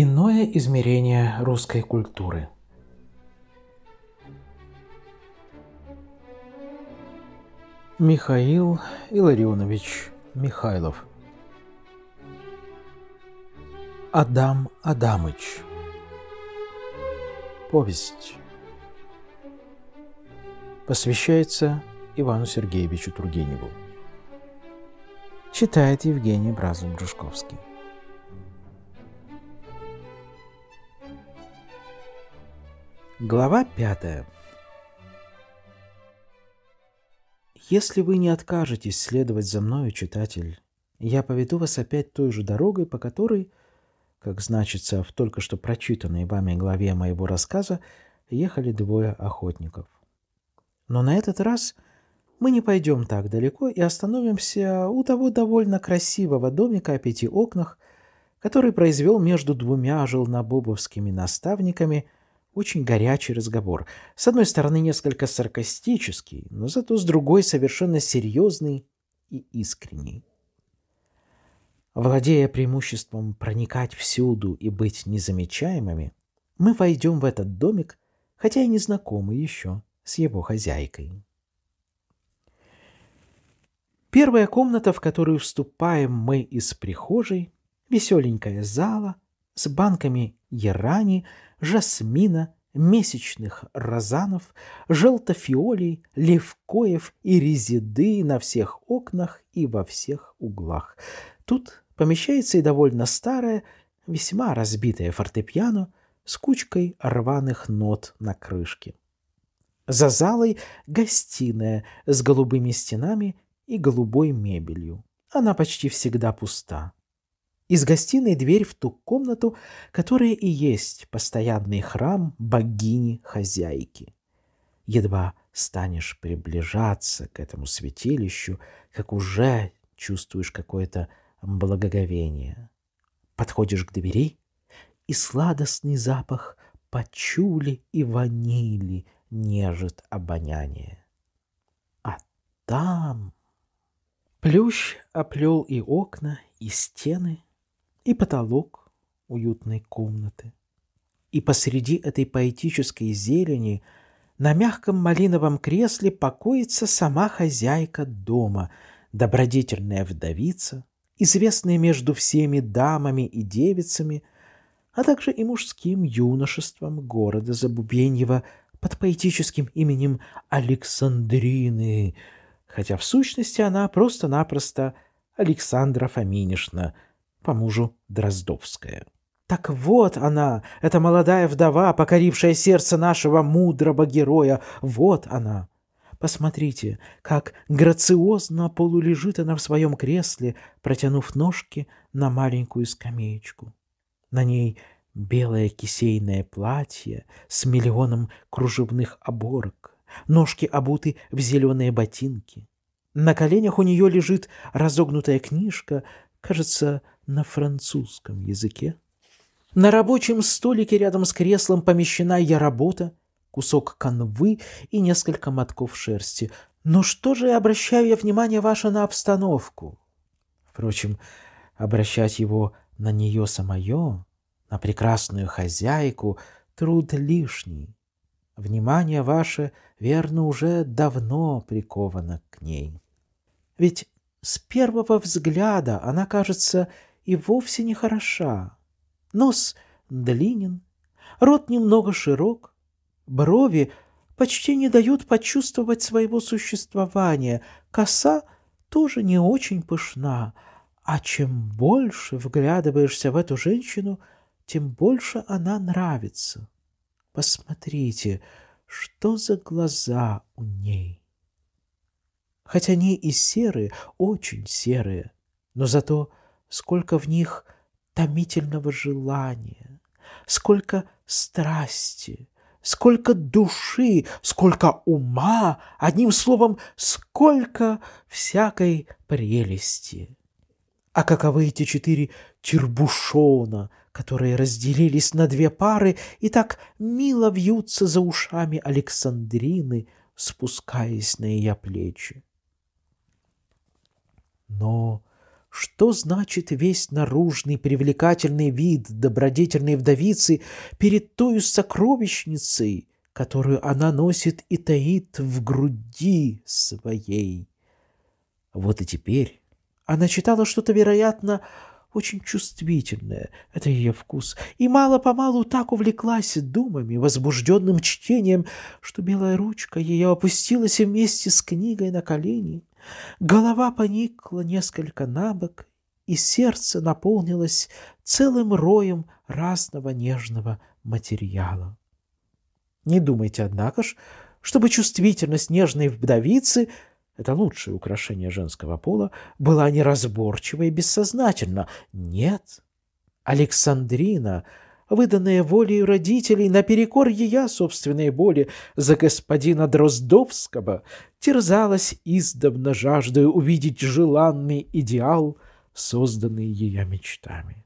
Иное измерение русской культуры. Михаил Илларионович Михайлов Адам Адамыч Повесть Посвящается Ивану Сергеевичу Тургеневу Читает Евгений Бразов-Дружковский Глава пятая. Если вы не откажетесь следовать за мною, читатель, я поведу вас опять той же дорогой, по которой, как значится в только что прочитанной вами главе моего рассказа, ехали двое охотников. Но на этот раз мы не пойдем так далеко и остановимся у того довольно красивого домика о пяти окнах, который произвел между двумя желнобобовскими наставниками – очень горячий разговор. С одной стороны, несколько саркастический, но зато с другой совершенно серьезный и искренний. Владея преимуществом проникать всюду и быть незамечаемыми, мы войдем в этот домик, хотя и не знакомы еще с его хозяйкой. Первая комната, в которую вступаем мы из прихожей, веселенькая зала — с банками ярани, жасмина, месячных розанов, желтофиолей, левкоев и резиды на всех окнах и во всех углах. Тут помещается и довольно старое, весьма разбитое фортепиано с кучкой рваных нот на крышке. За залой гостиная с голубыми стенами и голубой мебелью. Она почти всегда пуста. Из гостиной дверь в ту комнату, которая и есть постоянный храм богини-хозяйки. Едва станешь приближаться к этому святилищу, как уже чувствуешь какое-то благоговение. Подходишь к двери, и сладостный запах пачули и ванили нежит обоняние. А там... Плющ оплел и окна, и стены — и потолок уютной комнаты. И посреди этой поэтической зелени на мягком малиновом кресле покоится сама хозяйка дома, добродетельная вдовица, известная между всеми дамами и девицами, а также и мужским юношеством города Забубеньева под поэтическим именем Александрины, хотя в сущности она просто-напросто Александра Фоминишна – по мужу Дроздовская. Так вот она, эта молодая вдова, покорившая сердце нашего мудрого героя, вот она. Посмотрите, как грациозно полулежит она в своем кресле, протянув ножки на маленькую скамеечку. На ней белое кисейное платье с миллионом кружевных оборок, ножки обуты в зеленые ботинки. На коленях у нее лежит разогнутая книжка, кажется, на французском языке. На рабочем столике рядом с креслом помещена я работа, кусок канвы и несколько мотков шерсти. Но что же обращаю я внимание ваше на обстановку? Впрочем, обращать его на нее самое, на прекрасную хозяйку, труд лишний. Внимание ваше, верно, уже давно приковано к ней. Ведь с первого взгляда она кажется и вовсе не хороша. Нос длинен, рот немного широк, брови почти не дают почувствовать своего существования, коса тоже не очень пышна, а чем больше вглядываешься в эту женщину, тем больше она нравится. Посмотрите, что за глаза у ней. Хотя они и серые, очень серые, но зато сколько в них томительного желания, сколько страсти, сколько души, сколько ума, одним словом, сколько всякой прелести. А каковы эти четыре тербушона, которые разделились на две пары и так мило вьются за ушами Александрины, спускаясь на ее плечи. Но что значит весь наружный привлекательный вид добродетельной вдовицы перед той сокровищницей, которую она носит и таит в груди своей? Вот и теперь она читала что-то, вероятно, очень чувствительное, это ее вкус, и мало-помалу так увлеклась думами, возбужденным чтением, что белая ручка ее опустилась вместе с книгой на колени, Голова поникла несколько набок, и сердце наполнилось целым роем разного нежного материала. Не думайте, однако ж, чтобы чувствительность нежной вдовицы это лучшее украшение женского пола, была неразборчива и бессознательна. Нет, Александрина — выданное волею родителей наперекор ее собственной боли за господина Дроздовского, терзалась издавна жаждой увидеть желанный идеал, созданный ее мечтами.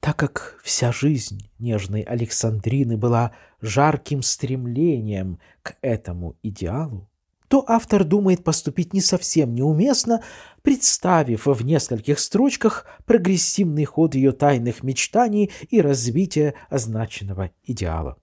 Так как вся жизнь нежной Александрины была жарким стремлением к этому идеалу, то автор думает поступить не совсем неуместно, представив в нескольких строчках прогрессивный ход ее тайных мечтаний и развития означенного идеала.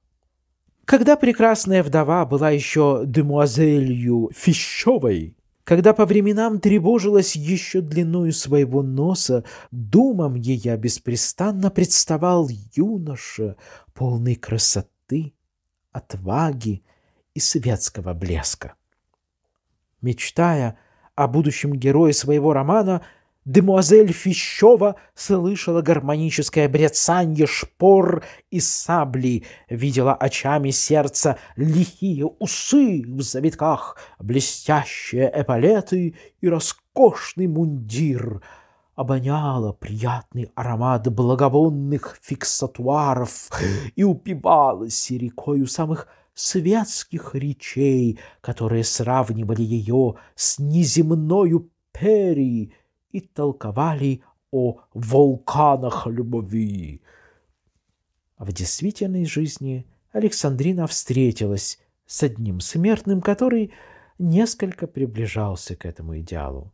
Когда прекрасная вдова была еще демуазелью Фищевой, когда по временам тревожилась еще длиною своего носа, думам ее беспрестанно представал юноша, полный красоты, отваги и светского блеска. Мечтая о будущем герое своего романа, Демуазель Фищева слышала гармоническое брецанье шпор и сабли, видела очами сердца лихие усы в завитках, блестящие эполеты и роскошный мундир. Обоняла приятный аромат благовонных фиксатуаров и упивалась рекою самых святских речей, которые сравнивали ее с неземною Перри и толковали о вулканах любви. В действительной жизни Александрина встретилась с одним смертным, который несколько приближался к этому идеалу.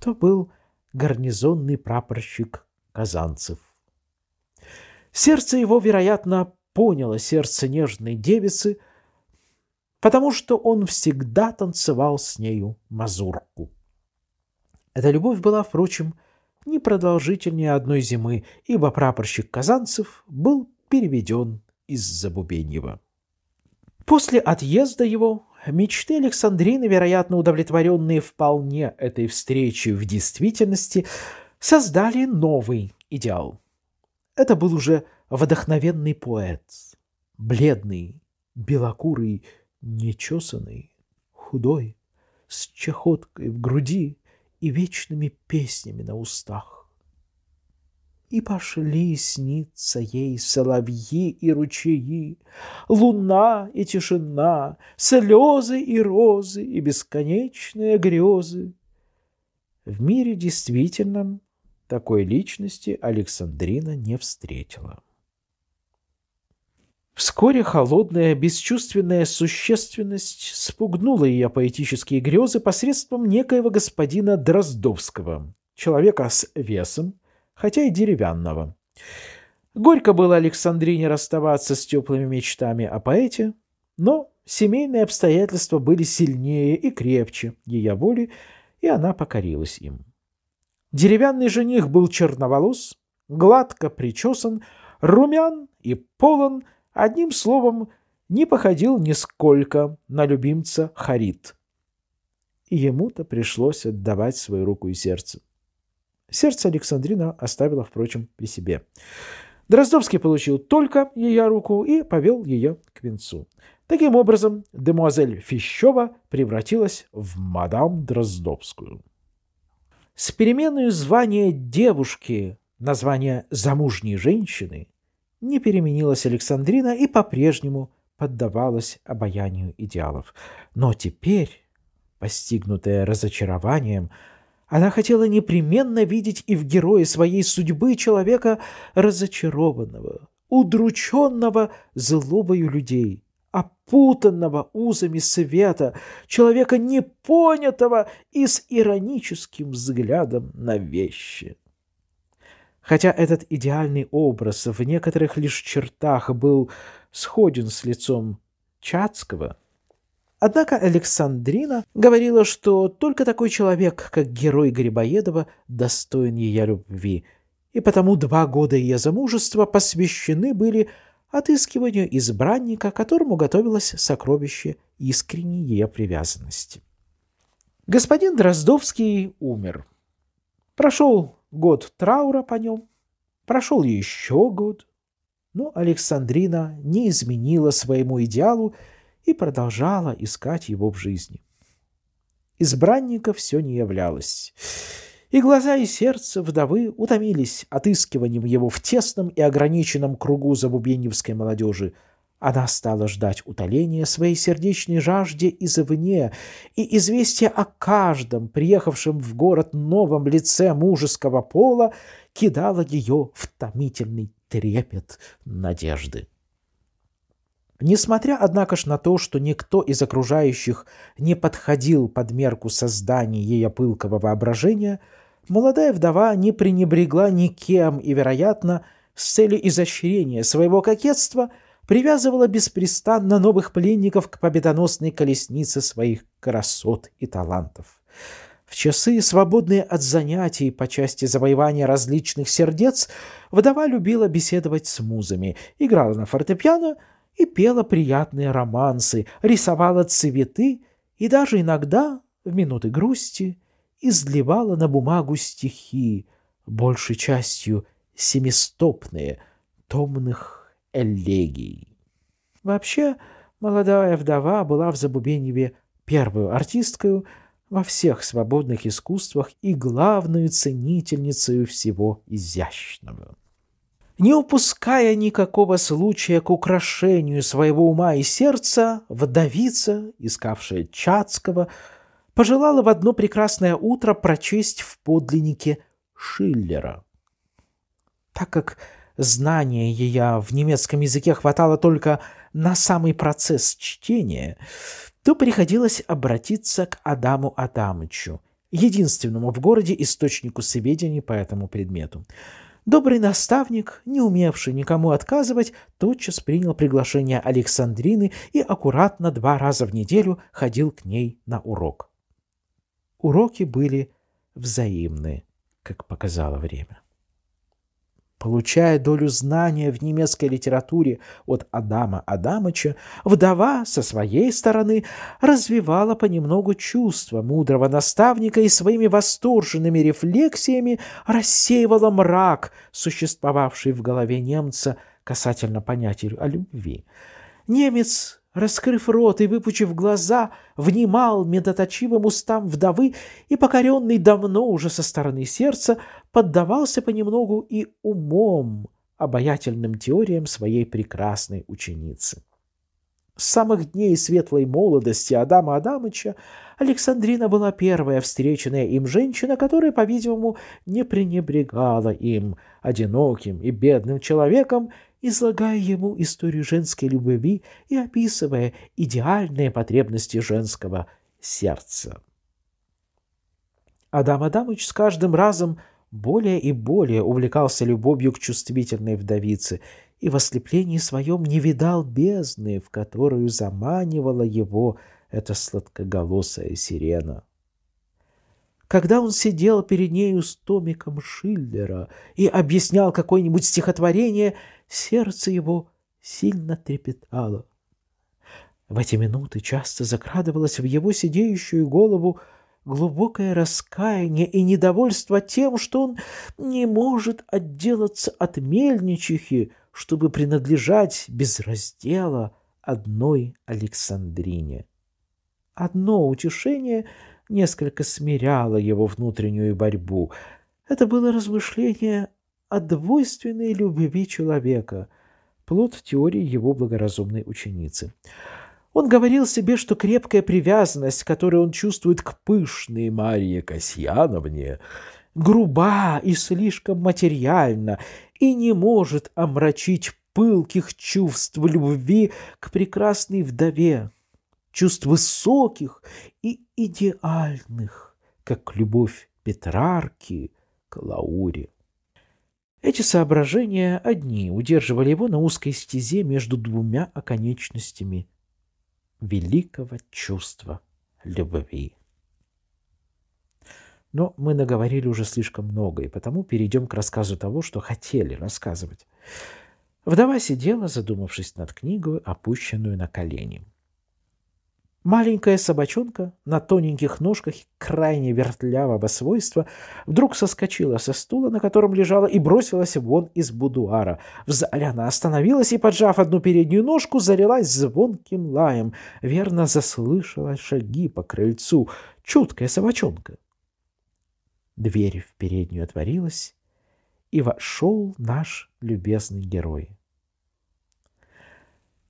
То был гарнизонный прапорщик Казанцев. Сердце его, вероятно, поняло сердце нежной девицы, потому что он всегда танцевал с нею мазурку. Эта любовь была, впрочем, не продолжительнее одной зимы, ибо прапорщик Казанцев был переведен из Забубеньева. После отъезда его мечты Александрины, вероятно, удовлетворенные вполне этой встречи в действительности, создали новый идеал. Это был уже вдохновенный поэт, бледный, белокурый, нечесанный, худой, с чехоткой в груди и вечными песнями на устах. И пошли сниться ей соловьи и ручеи, луна и тишина, слезы и розы и бесконечные грезы. В мире действительном такой личности Александрина не встретила. Вскоре холодная, бесчувственная существенность спугнула ее поэтические грезы посредством некоего господина Дроздовского, человека с весом, хотя и деревянного. Горько было Александрине расставаться с теплыми мечтами о поэте, но семейные обстоятельства были сильнее и крепче ее воли, и она покорилась им. Деревянный жених был черноволос, гладко причесан, румян и полон – Одним словом, не походил нисколько на любимца Харит. И ему-то пришлось отдавать свою руку и сердце. Сердце Александрина оставила, впрочем, при себе. Дроздовский получил только ее руку и повел ее к венцу. Таким образом, демуазель Фищева превратилась в мадам Дроздовскую. С переменную звания девушки, название замужней женщины, не переменилась Александрина и по-прежнему поддавалась обаянию идеалов. Но теперь, постигнутая разочарованием, она хотела непременно видеть и в герое своей судьбы человека разочарованного, удрученного злобою людей, опутанного узами света, человека непонятого и с ироническим взглядом на вещи. Хотя этот идеальный образ в некоторых лишь чертах был сходен с лицом Чацкого, однако Александрина говорила, что только такой человек, как герой Грибоедова, достоин ее любви, и потому два года ее замужества посвящены были отыскиванию избранника, которому готовилось сокровище искренней ее привязанности. Господин Дроздовский умер. Прошел год траура по нем, прошел еще год, но Александрина не изменила своему идеалу и продолжала искать его в жизни. Избранника все не являлось, и глаза и сердце вдовы утомились отыскиванием его в тесном и ограниченном кругу забубеневской молодежи – она стала ждать утоления своей сердечной жажде извне и известие о каждом, приехавшем в город новом лице мужеского пола, кидало ее в томительный трепет надежды. Несмотря, однако ж, на то, что никто из окружающих не подходил под мерку создания ее пылкого воображения, молодая вдова не пренебрегла никем и, вероятно, с целью изощрения своего кокетства – привязывала беспрестанно новых пленников к победоносной колеснице своих красот и талантов. В часы, свободные от занятий по части завоевания различных сердец, вдова любила беседовать с музами, играла на фортепиано и пела приятные романсы, рисовала цветы и даже иногда, в минуты грусти, изливала на бумагу стихи, большей частью семистопные, томных элегий. Вообще, молодая вдова была в Забубеневе первую артисткою во всех свободных искусствах и главную ценительницей всего изящного. Не упуская никакого случая к украшению своего ума и сердца, вдовица, искавшая Чацкого, пожелала в одно прекрасное утро прочесть в подлиннике Шиллера. Так как знания ее в немецком языке хватало только на самый процесс чтения, то приходилось обратиться к Адаму Адамычу, единственному в городе источнику сведений по этому предмету. Добрый наставник, не умевший никому отказывать, тотчас принял приглашение Александрины и аккуратно два раза в неделю ходил к ней на урок. Уроки были взаимны, как показало время. Получая долю знания в немецкой литературе от Адама Адамыча, вдова со своей стороны развивала понемногу чувства мудрого наставника и своими восторженными рефлексиями рассеивала мрак, существовавший в голове немца касательно понятия о любви. Немец раскрыв рот и выпучив глаза, внимал медоточивым устам вдовы и, покоренный давно уже со стороны сердца, поддавался понемногу и умом обаятельным теориям своей прекрасной ученицы. С самых дней светлой молодости Адама Адамыча Александрина была первая встреченная им женщина, которая, по-видимому, не пренебрегала им, одиноким и бедным человеком, излагая ему историю женской любви и описывая идеальные потребности женского сердца. Адам Адамыч с каждым разом более и более увлекался любовью к чувствительной вдовице и в ослеплении своем не видал бездны, в которую заманивала его эта сладкоголосая сирена. Когда он сидел перед нею с томиком Шиллера и объяснял какое-нибудь стихотворение, сердце его сильно трепетало. В эти минуты часто закрадывалось в его сидеющую голову глубокое раскаяние и недовольство тем, что он не может отделаться от мельничихи, чтобы принадлежать без раздела одной Александрине. Одно утешение несколько смиряло его внутреннюю борьбу. Это было размышление о двойственной любви человека, плод теории его благоразумной ученицы. Он говорил себе, что крепкая привязанность, которую он чувствует к пышной Марии Касьяновне, груба и слишком материальна и не может омрачить пылких чувств любви к прекрасной вдове, чувств высоких и идеальных, как любовь Петрарки к Лауре. Эти соображения одни удерживали его на узкой стезе между двумя оконечностями великого чувства любви. Но мы наговорили уже слишком много, и потому перейдем к рассказу того, что хотели рассказывать. Вдова сидела, задумавшись над книгой, опущенную на колени. Маленькая собачонка на тоненьких ножках, крайне вертлявого свойства, вдруг соскочила со стула, на котором лежала, и бросилась вон из будуара. В зале она остановилась и, поджав одну переднюю ножку, залилась звонким лаем. Верно заслышала шаги по крыльцу. Чуткая собачонка. Дверь в переднюю отворилась, и вошел наш любезный герой.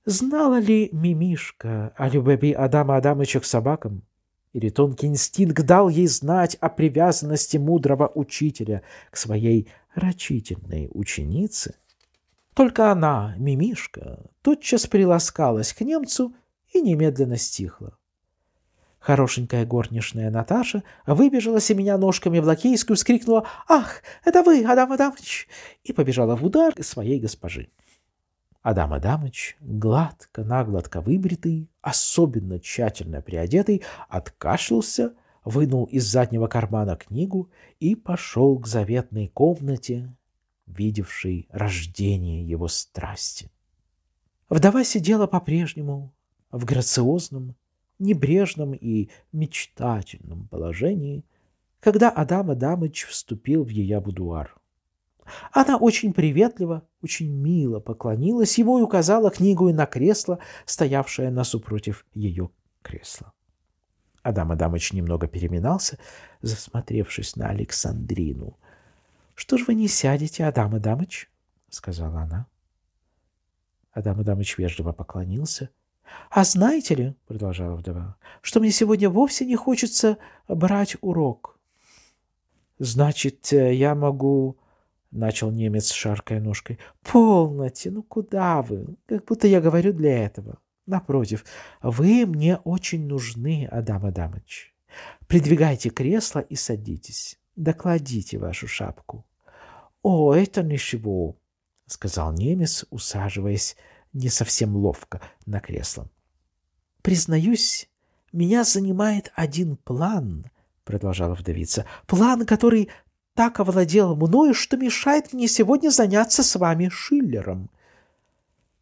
Знала ли Мимишка о любви Адама Адамыча к собакам? Или тонкий инстинкт дал ей знать о привязанности мудрого учителя к своей рачительной ученице? Только она, Мимишка, тотчас приласкалась к немцу и немедленно стихла. Хорошенькая горничная Наташа выбежала с меня ножками в лакейскую, вскрикнула «Ах, это вы, Адам Адамович!» и побежала в удар своей госпожи. Адам Адамыч, гладко, нагладко выбритый, особенно тщательно приодетый, откашлялся, вынул из заднего кармана книгу и пошел к заветной комнате, видевшей рождение его страсти. Вдова сидела по-прежнему в грациозном, небрежном и мечтательном положении, когда Адам Адамыч вступил в ее будуар. Она очень приветливо, очень мило поклонилась ему и указала книгу и на кресло, стоявшее на супротив ее кресла. Адам Адамыч немного переминался, засмотревшись на Александрину. — Что ж вы не сядете, Адам Адамыч? — сказала она. Адам Адамыч вежливо поклонился. — А знаете ли, — продолжала вдова, — что мне сегодня вовсе не хочется брать урок. — Значит, э, я могу начал немец, шаркой ножкой. «Полноте, ну куда вы? Как будто я говорю для этого. Напротив, вы мне очень нужны, Адам Адамыч. Придвигайте кресло и садитесь. Докладите вашу шапку». «О, это ничего», — сказал немец, усаживаясь не совсем ловко на кресло. «Признаюсь, меня занимает один план», — продолжала вдовица, — «план, который так овладел мною, что мешает мне сегодня заняться с вами Шиллером.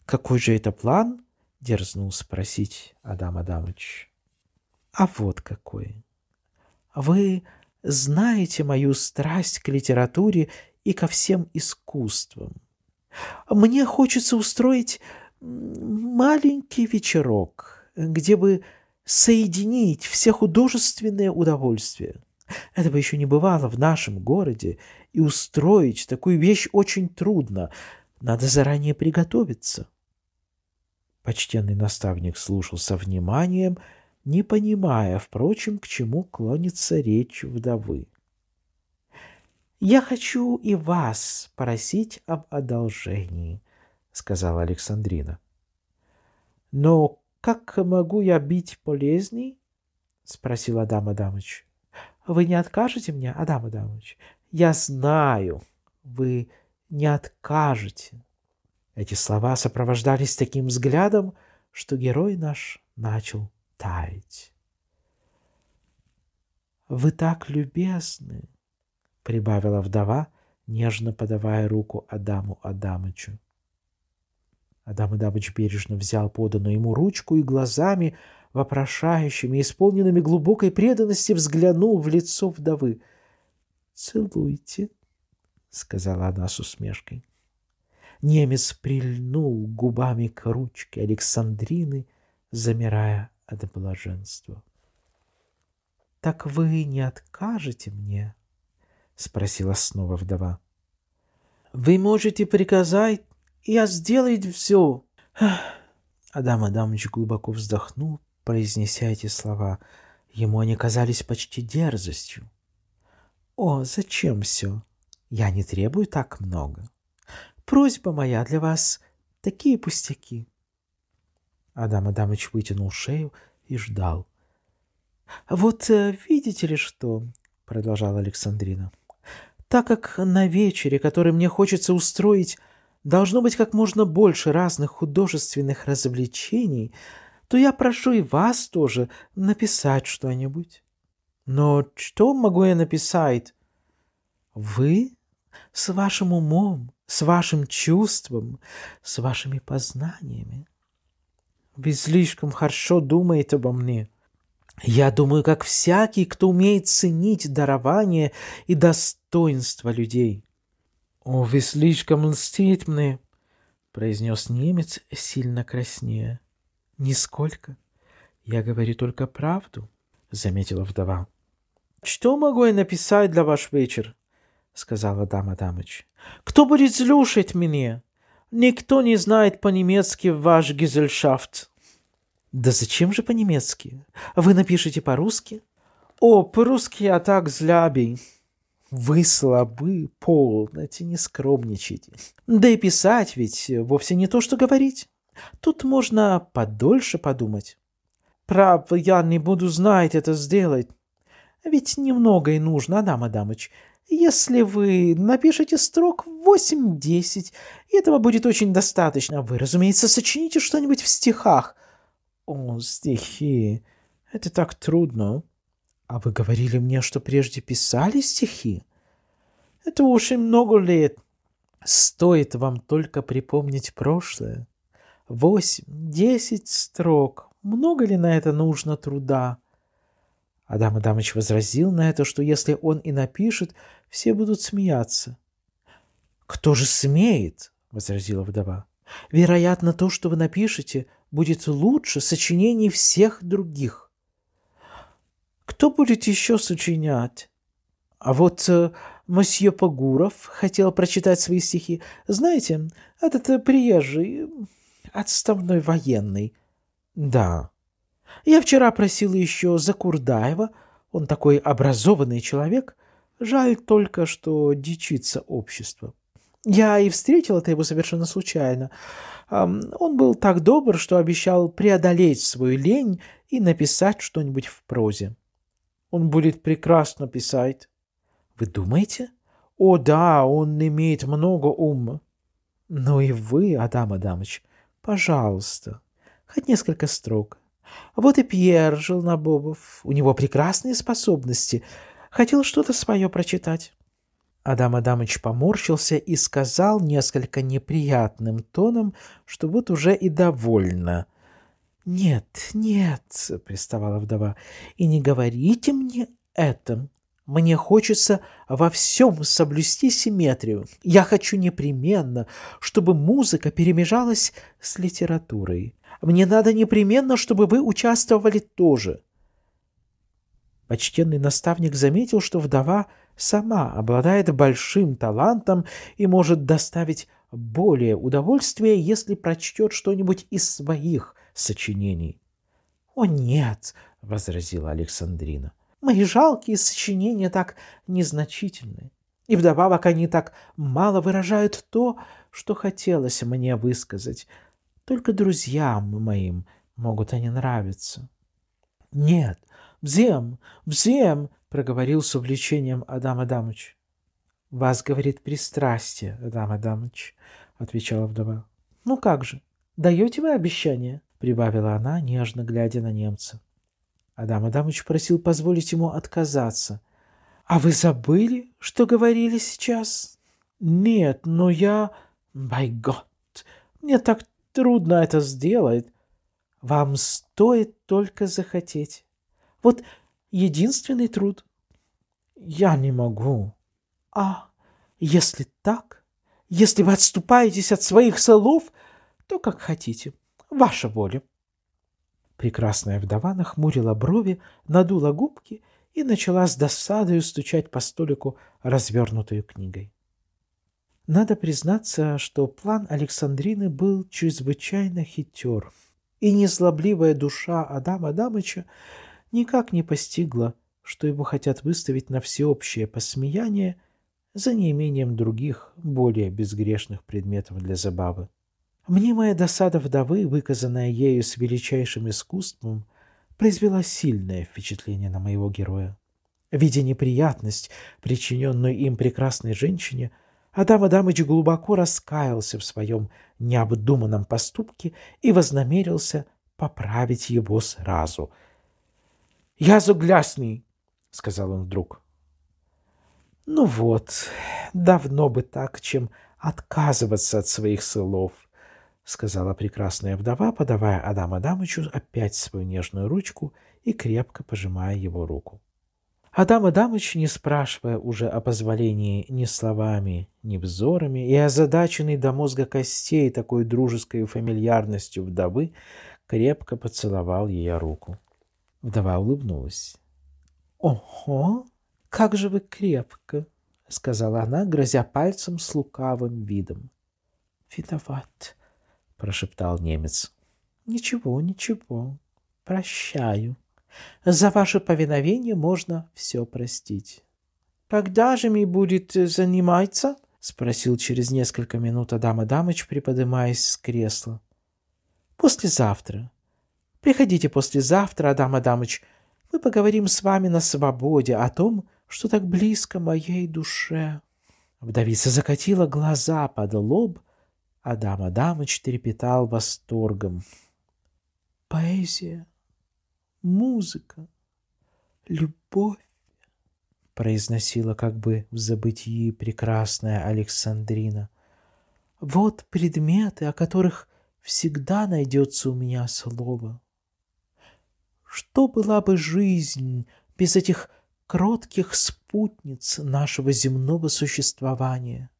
Какой же это план? Дерзнул спросить Адам Адамович. А вот какой. Вы знаете мою страсть к литературе и ко всем искусствам. Мне хочется устроить маленький вечерок, где бы соединить все художественные удовольствия. Этого еще не бывало в нашем городе, и устроить такую вещь очень трудно. Надо заранее приготовиться. Почтенный наставник слушал со вниманием, не понимая, впрочем, к чему клонится речь вдовы. «Я хочу и вас просить об одолжении», — сказала Александрина. «Но как могу я быть полезней?» — спросила дама Адамыч. Вы не откажете мне, Адам Адамович? Я знаю, вы не откажете. Эти слова сопровождались таким взглядом, что герой наш начал таять. «Вы так любезны!» — прибавила вдова, нежно подавая руку Адаму Адамычу. Адам Адамыч бережно взял поданную ему ручку и глазами, вопрошающими, исполненными глубокой преданности, взглянул в лицо вдовы. «Целуйте», — сказала она с усмешкой. Немец прильнул губами к ручке Александрины, замирая от блаженства. «Так вы не откажете мне?» — спросила снова вдова. «Вы можете приказать, я сделаю все!» Адам Адамович глубоко вздохнул, Произнеся эти слова, ему они казались почти дерзостью. «О, зачем все? Я не требую так много. Просьба моя для вас — такие пустяки». Адам Адамыч вытянул шею и ждал. «Вот э, видите ли что?» — продолжала Александрина. «Так как на вечере, который мне хочется устроить, должно быть как можно больше разных художественных развлечений, то я прошу и вас тоже написать что-нибудь. Но что могу я написать? Вы с вашим умом, с вашим чувством, с вашими познаниями. Вы слишком хорошо думаете обо мне. Я думаю, как всякий, кто умеет ценить дарование и достоинство людей. «О, вы слишком льстит мне!» — произнес немец, сильно краснея. «Нисколько. Я говорю только правду», — заметила вдова. «Что могу я написать для ваш вечер?» — сказала дама Дамыч. «Кто будет слушать меня? Никто не знает по-немецки ваш гизельшафт». «Да зачем же по-немецки? Вы напишите по-русски?» «О, по-русски я так злябий». «Вы слабы, полноте, не скромничайте. Да и писать ведь вовсе не то, что говорить». Тут можно подольше подумать. Прав, я не буду знать это сделать. Ведь немного и нужно, Адам Адамыч. Если вы напишете строк 8-10, этого будет очень достаточно. Вы, разумеется, сочините что-нибудь в стихах. О, стихи. Это так трудно. А вы говорили мне, что прежде писали стихи? Это уж и много лет. Стоит вам только припомнить прошлое восемь-десять строк. Много ли на это нужно труда? Адам Адамыч возразил на это, что если он и напишет, все будут смеяться. «Кто же смеет?» — возразила вдова. «Вероятно, то, что вы напишете, будет лучше сочинений всех других». «Кто будет еще сочинять?» «А вот э, мосье Погуров хотел прочитать свои стихи. Знаете, этот э, приезжий, отставной военный. Да. Я вчера просил еще за Курдаева. Он такой образованный человек. Жаль только, что дичится общество. Я и встретил то его совершенно случайно. Он был так добр, что обещал преодолеть свою лень и написать что-нибудь в прозе. Он будет прекрасно писать. Вы думаете? О да, он имеет много ума. Ну и вы, Адам Адамович, Пожалуйста, хоть несколько строк. вот и Пьер жил на бобов, У него прекрасные способности. Хотел что-то свое прочитать. Адам Адамыч поморщился и сказал несколько неприятным тоном, что вот уже и довольно. «Нет, нет», — приставала вдова, — «и не говорите мне этом. Мне хочется во всем соблюсти симметрию. Я хочу непременно, чтобы музыка перемежалась с литературой. Мне надо непременно, чтобы вы участвовали тоже. Почтенный наставник заметил, что вдова сама обладает большим талантом и может доставить более удовольствия, если прочтет что-нибудь из своих сочинений. — О нет, — возразила Александрина, Мои жалкие сочинения так незначительны. И вдобавок они так мало выражают то, что хотелось мне высказать. Только друзьям моим могут они нравиться. — Нет, взем, взем, — проговорил с увлечением Адам Адамыч. — Вас, говорит, пристрастие, Адам Адамыч, — отвечала вдова. — Ну как же, даете вы обещание? — прибавила она, нежно глядя на немца. — Адам Адамыч просил позволить ему отказаться. «А вы забыли, что говорили сейчас?» «Нет, но я...» «Май год! Мне так трудно это сделать!» «Вам стоит только захотеть. Вот единственный труд». «Я не могу». «А если так? Если вы отступаетесь от своих слов, то как хотите. Ваша воля». Прекрасная вдова нахмурила брови, надула губки и начала с досадою стучать по столику развернутую книгой. Надо признаться, что план Александрины был чрезвычайно хитер, и незлобливая душа Адама Адамыча никак не постигла, что его хотят выставить на всеобщее посмеяние за неимением других, более безгрешных предметов для забавы. Мнимая досада вдовы, выказанная ею с величайшим искусством, произвела сильное впечатление на моего героя. Видя неприятность, причиненную им прекрасной женщине, Адам Адамыч глубоко раскаялся в своем необдуманном поступке и вознамерился поправить его сразу. «Я заглясный!» — сказал он вдруг. «Ну вот, давно бы так, чем отказываться от своих слов», — сказала прекрасная вдова, подавая Адам Адамычу опять свою нежную ручку и крепко пожимая его руку. Адам Адамыч, не спрашивая уже о позволении ни словами, ни взорами, и озадаченный до мозга костей такой дружеской фамильярностью вдовы, крепко поцеловал ей руку. Вдова улыбнулась. «Ого, как же вы крепко!» — сказала она, грозя пальцем с лукавым видом. «Виноват!» прошептал немец. «Ничего, ничего. Прощаю. За ваше повиновение можно все простить». «Когда же ми будет э, заниматься?» — спросил через несколько минут адама Адамыч, приподнимаясь с кресла. «Послезавтра. Приходите послезавтра, Адам Адамыч. Мы поговорим с вами на свободе о том, что так близко моей душе». Вдовица закатила глаза под лоб — Адама Адамыч трепетал восторгом. «Поэзия, музыка, любовь!» произносила как бы в забытии прекрасная Александрина. «Вот предметы, о которых всегда найдется у меня слово. Что была бы жизнь без этих кротких спутниц нашего земного существования?»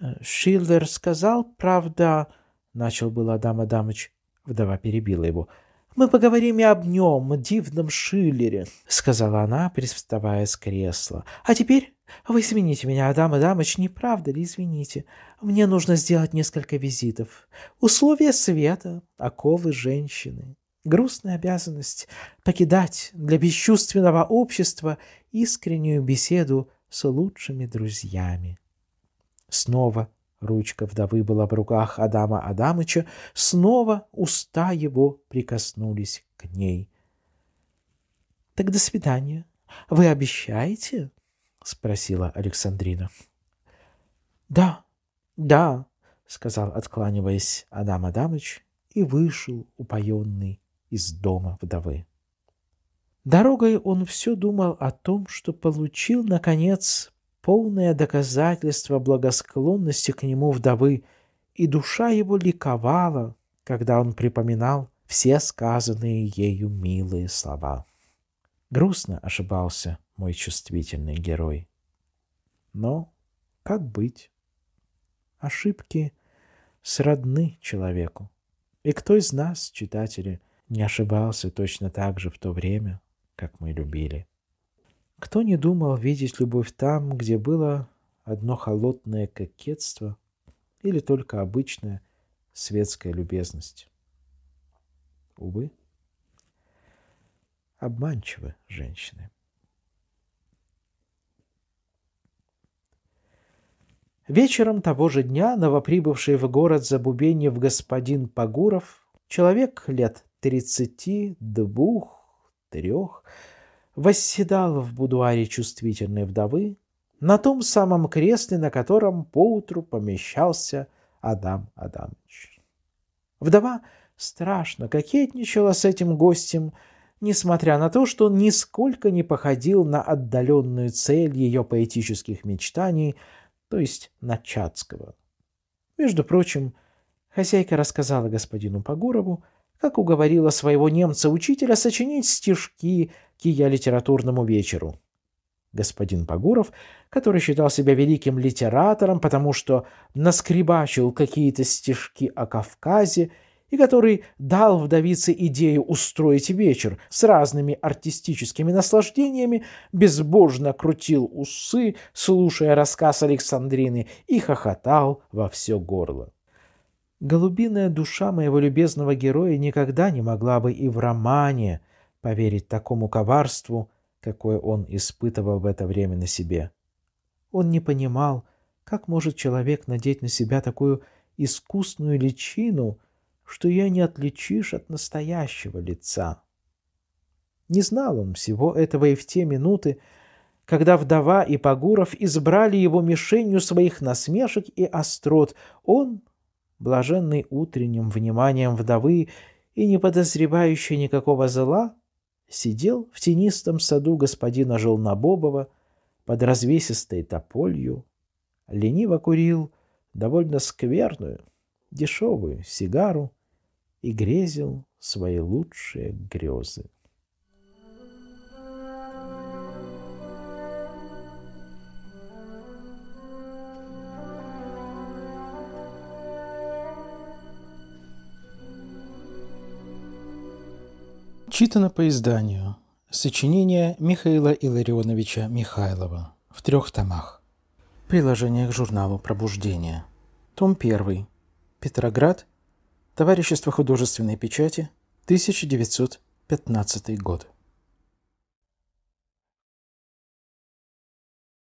Э, Шиллер сказал, правда...» — начал был Адам Адамыч. Вдова перебила его. «Мы поговорим и об нем, дивном Шиллере», — сказала она, привставая с кресла. «А теперь вы извините меня, Адам Адамыч, не правда ли, извините. Мне нужно сделать несколько визитов. Условия света, оковы женщины. Грустная обязанность покидать для бесчувственного общества искреннюю беседу с лучшими друзьями». Снова ручка вдовы была в руках Адама Адамыча, снова уста его прикоснулись к ней. — Так до свидания. Вы обещаете? — спросила Александрина. — Да, да, — сказал, откланиваясь Адам Адамыч, и вышел упоенный из дома вдовы. Дорогой он все думал о том, что получил, наконец, полное доказательство благосклонности к нему вдовы, и душа его ликовала, когда он припоминал все сказанные ею милые слова. Грустно ошибался мой чувствительный герой. Но как быть? Ошибки сродны человеку. И кто из нас, читатели, не ошибался точно так же в то время, как мы любили? Кто не думал видеть любовь там, где было одно холодное кокетство или только обычная светская любезность? Увы, обманчивы женщины. Вечером того же дня новоприбывший в город Забубеньев господин Погуров, человек лет тридцати, двух, трех, Восседал в будуаре чувствительной вдовы на том самом кресле, на котором поутру помещался Адам Адамович. Вдова страшно кокетничала с этим гостем, несмотря на то, что он нисколько не походил на отдаленную цель ее поэтических мечтаний, то есть на Чацкого. Между прочим, хозяйка рассказала господину Погорову, как уговорила своего немца-учителя сочинить стишки к ее литературному вечеру. Господин Погуров, который считал себя великим литератором, потому что наскребачил какие-то стишки о Кавказе, и который дал вдовице идею устроить вечер с разными артистическими наслаждениями, безбожно крутил усы, слушая рассказ Александрины, и хохотал во все горло. Голубиная душа моего любезного героя никогда не могла бы и в романе поверить такому коварству, какое он испытывал в это время на себе. Он не понимал, как может человек надеть на себя такую искусную личину, что ее не отличишь от настоящего лица. Не знал он всего этого и в те минуты, когда вдова и Погуров избрали его мишенью своих насмешек и острот, он блаженный утренним вниманием вдовы и не подозревающий никакого зла, сидел в тенистом саду господина Желнобобова под развесистой тополью, лениво курил довольно скверную, дешевую сигару и грезил свои лучшие грезы. Читано по изданию. Сочинение Михаила Илларионовича Михайлова в трех томах. Приложение к журналу «Пробуждение». Том 1. Петроград. Товарищество художественной печати. 1915 год.